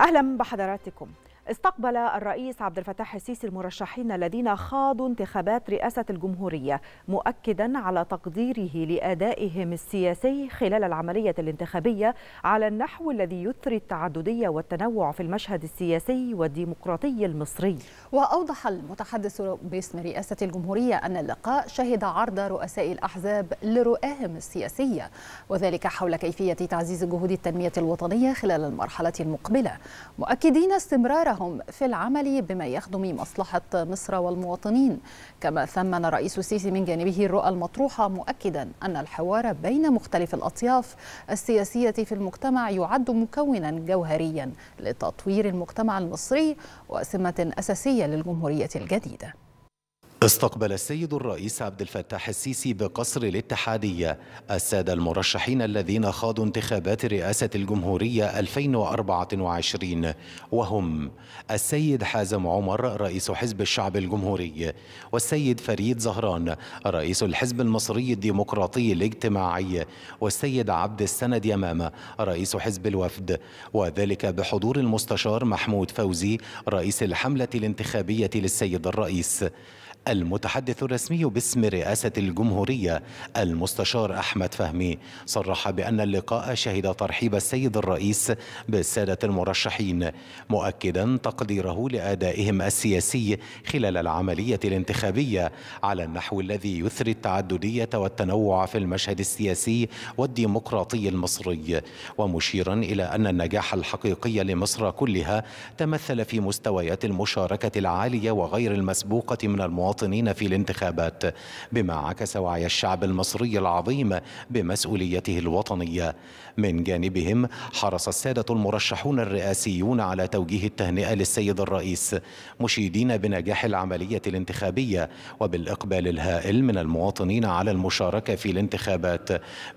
أهلا بحضراتكم استقبل الرئيس عبد الفتاح السيسي المرشحين الذين خاضوا انتخابات رئاسة الجمهورية مؤكدا على تقديره لأدائهم السياسي خلال العملية الانتخابية على النحو الذي يثري التعددية والتنوع في المشهد السياسي والديمقراطي المصري وأوضح المتحدث باسم رئاسة الجمهورية أن اللقاء شهد عرض رؤساء الأحزاب لرؤاهم السياسية وذلك حول كيفية تعزيز جهود التنمية الوطنية خلال المرحلة المقبلة مؤكدين استمرار لهم في العمل بما يخدم مصلحة مصر والمواطنين كما ثمن رئيس السيسي من جانبه الرؤى المطروحة مؤكدا أن الحوار بين مختلف الأطياف السياسية في المجتمع يعد مكونا جوهريا لتطوير المجتمع المصري وسمة أساسية للجمهورية الجديدة استقبل السيد الرئيس عبد الفتاح السيسي بقصر الاتحادية السادة المرشحين الذين خاضوا انتخابات رئاسة الجمهورية 2024 وهم السيد حازم عمر رئيس حزب الشعب الجمهوري والسيد فريد زهران رئيس الحزب المصري الديمقراطي الاجتماعي والسيد عبد السند يمامة رئيس حزب الوفد وذلك بحضور المستشار محمود فوزي رئيس الحملة الانتخابية للسيد الرئيس المتحدث الرسمي باسم رئاسة الجمهورية المستشار أحمد فهمي صرح بأن اللقاء شهد ترحيب السيد الرئيس بالسادة المرشحين مؤكدا تقديره لأدائهم السياسي خلال العملية الانتخابية على النحو الذي يثري التعددية والتنوع في المشهد السياسي والديمقراطي المصري ومشيرا إلى أن النجاح الحقيقي لمصر كلها تمثل في مستويات المشاركة العالية وغير المسبوقة من المواطنين المواطنين في الانتخابات بما عكس وعي الشعب المصري العظيم بمسؤوليته الوطنية من جانبهم حرص السادة المرشحون الرئاسيون على توجيه التهنئة للسيد الرئيس مشيدين بنجاح العملية الانتخابية وبالإقبال الهائل من المواطنين على المشاركة في الانتخابات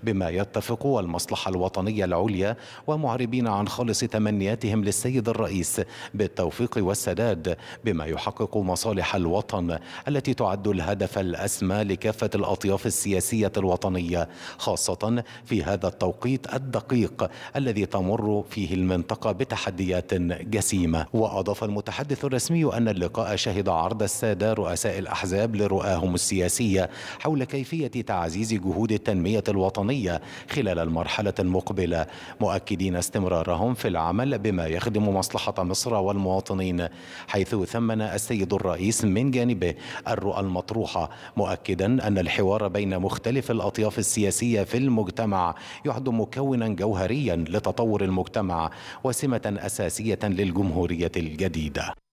بما يتفق والمصلحة الوطنية العليا ومعربين عن خالص تمنياتهم للسيد الرئيس بالتوفيق والسداد بما يحقق مصالح الوطن التي تعد الهدف الأسمى لكافة الأطياف السياسية الوطنية خاصة في هذا التوقيت الدقيق الذي تمر فيه المنطقة بتحديات جسيمة وأضاف المتحدث الرسمي أن اللقاء شهد عرض السادة رؤساء الأحزاب لرؤاهم السياسية حول كيفية تعزيز جهود التنمية الوطنية خلال المرحلة المقبلة مؤكدين استمرارهم في العمل بما يخدم مصلحة مصر والمواطنين حيث ثمن السيد الرئيس من جانبه الرؤى المطروحة مؤكدا أن الحوار بين مختلف الأطياف السياسية في المجتمع يعد مكونا جوهريا لتطور المجتمع وسمة أساسية للجمهورية الجديدة